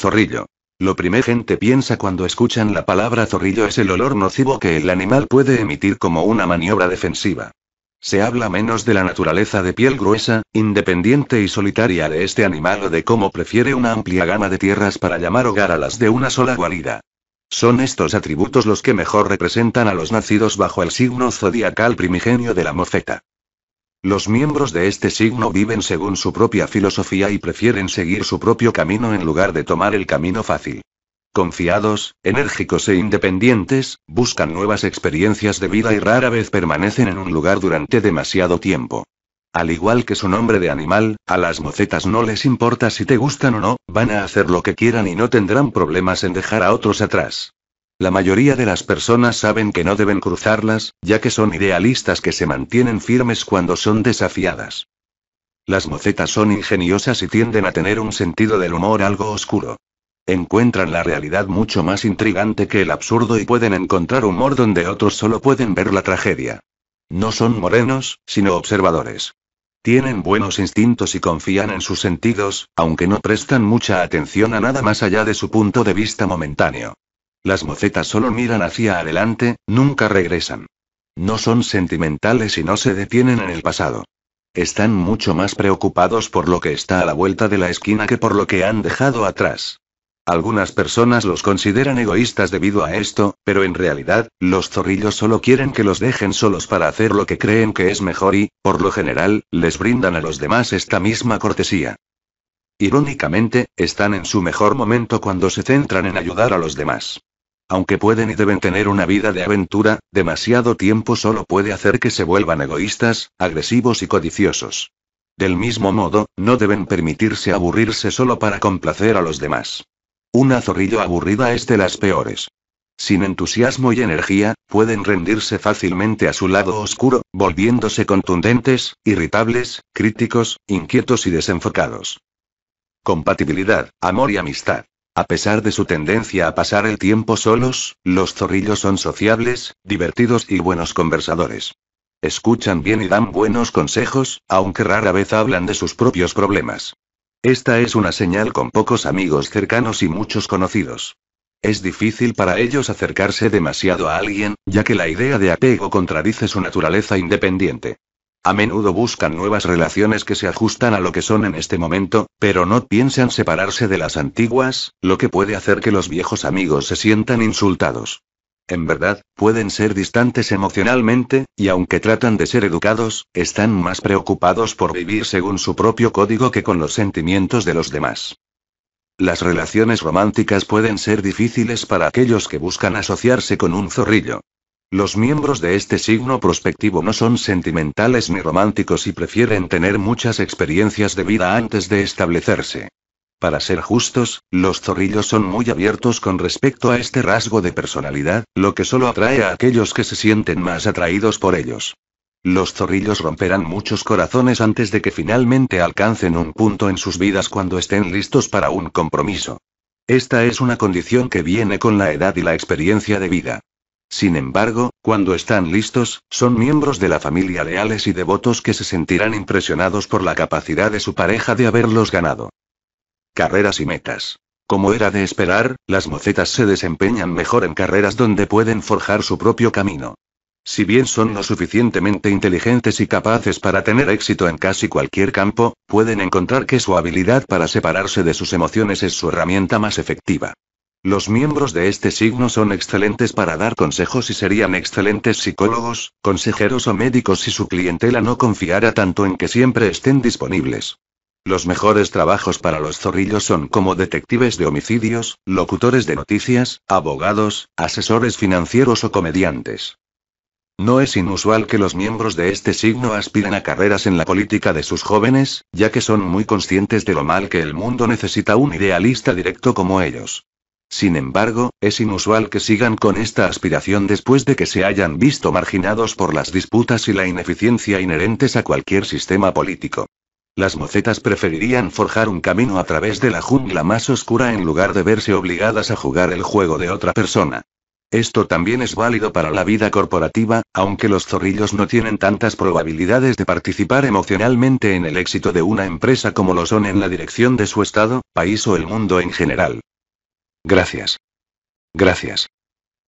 Zorrillo. Lo primer gente piensa cuando escuchan la palabra zorrillo es el olor nocivo que el animal puede emitir como una maniobra defensiva. Se habla menos de la naturaleza de piel gruesa, independiente y solitaria de este animal o de cómo prefiere una amplia gama de tierras para llamar hogar a las de una sola guarida. Son estos atributos los que mejor representan a los nacidos bajo el signo zodiacal primigenio de la mofeta. Los miembros de este signo viven según su propia filosofía y prefieren seguir su propio camino en lugar de tomar el camino fácil. Confiados, enérgicos e independientes, buscan nuevas experiencias de vida y rara vez permanecen en un lugar durante demasiado tiempo. Al igual que su nombre de animal, a las mocetas no les importa si te gustan o no, van a hacer lo que quieran y no tendrán problemas en dejar a otros atrás. La mayoría de las personas saben que no deben cruzarlas, ya que son idealistas que se mantienen firmes cuando son desafiadas. Las mocetas son ingeniosas y tienden a tener un sentido del humor algo oscuro. Encuentran la realidad mucho más intrigante que el absurdo y pueden encontrar humor donde otros solo pueden ver la tragedia. No son morenos, sino observadores. Tienen buenos instintos y confían en sus sentidos, aunque no prestan mucha atención a nada más allá de su punto de vista momentáneo. Las mocetas solo miran hacia adelante, nunca regresan. No son sentimentales y no se detienen en el pasado. Están mucho más preocupados por lo que está a la vuelta de la esquina que por lo que han dejado atrás. Algunas personas los consideran egoístas debido a esto, pero en realidad, los zorrillos solo quieren que los dejen solos para hacer lo que creen que es mejor y, por lo general, les brindan a los demás esta misma cortesía. Irónicamente, están en su mejor momento cuando se centran en ayudar a los demás. Aunque pueden y deben tener una vida de aventura, demasiado tiempo solo puede hacer que se vuelvan egoístas, agresivos y codiciosos. Del mismo modo, no deben permitirse aburrirse solo para complacer a los demás. Una zorrillo aburrida es de las peores. Sin entusiasmo y energía, pueden rendirse fácilmente a su lado oscuro, volviéndose contundentes, irritables, críticos, inquietos y desenfocados. Compatibilidad, amor y amistad. A pesar de su tendencia a pasar el tiempo solos, los zorrillos son sociables, divertidos y buenos conversadores. Escuchan bien y dan buenos consejos, aunque rara vez hablan de sus propios problemas. Esta es una señal con pocos amigos cercanos y muchos conocidos. Es difícil para ellos acercarse demasiado a alguien, ya que la idea de apego contradice su naturaleza independiente. A menudo buscan nuevas relaciones que se ajustan a lo que son en este momento, pero no piensan separarse de las antiguas, lo que puede hacer que los viejos amigos se sientan insultados. En verdad, pueden ser distantes emocionalmente, y aunque tratan de ser educados, están más preocupados por vivir según su propio código que con los sentimientos de los demás. Las relaciones románticas pueden ser difíciles para aquellos que buscan asociarse con un zorrillo. Los miembros de este signo prospectivo no son sentimentales ni románticos y prefieren tener muchas experiencias de vida antes de establecerse. Para ser justos, los zorrillos son muy abiertos con respecto a este rasgo de personalidad, lo que solo atrae a aquellos que se sienten más atraídos por ellos. Los zorrillos romperán muchos corazones antes de que finalmente alcancen un punto en sus vidas cuando estén listos para un compromiso. Esta es una condición que viene con la edad y la experiencia de vida. Sin embargo, cuando están listos, son miembros de la familia leales y devotos que se sentirán impresionados por la capacidad de su pareja de haberlos ganado. Carreras y metas. Como era de esperar, las mocetas se desempeñan mejor en carreras donde pueden forjar su propio camino. Si bien son lo suficientemente inteligentes y capaces para tener éxito en casi cualquier campo, pueden encontrar que su habilidad para separarse de sus emociones es su herramienta más efectiva. Los miembros de este signo son excelentes para dar consejos y serían excelentes psicólogos, consejeros o médicos si su clientela no confiara tanto en que siempre estén disponibles. Los mejores trabajos para los zorrillos son como detectives de homicidios, locutores de noticias, abogados, asesores financieros o comediantes. No es inusual que los miembros de este signo aspiren a carreras en la política de sus jóvenes, ya que son muy conscientes de lo mal que el mundo necesita un idealista directo como ellos. Sin embargo, es inusual que sigan con esta aspiración después de que se hayan visto marginados por las disputas y la ineficiencia inherentes a cualquier sistema político. Las mocetas preferirían forjar un camino a través de la jungla más oscura en lugar de verse obligadas a jugar el juego de otra persona. Esto también es válido para la vida corporativa, aunque los zorrillos no tienen tantas probabilidades de participar emocionalmente en el éxito de una empresa como lo son en la dirección de su estado, país o el mundo en general. Gracias. Gracias.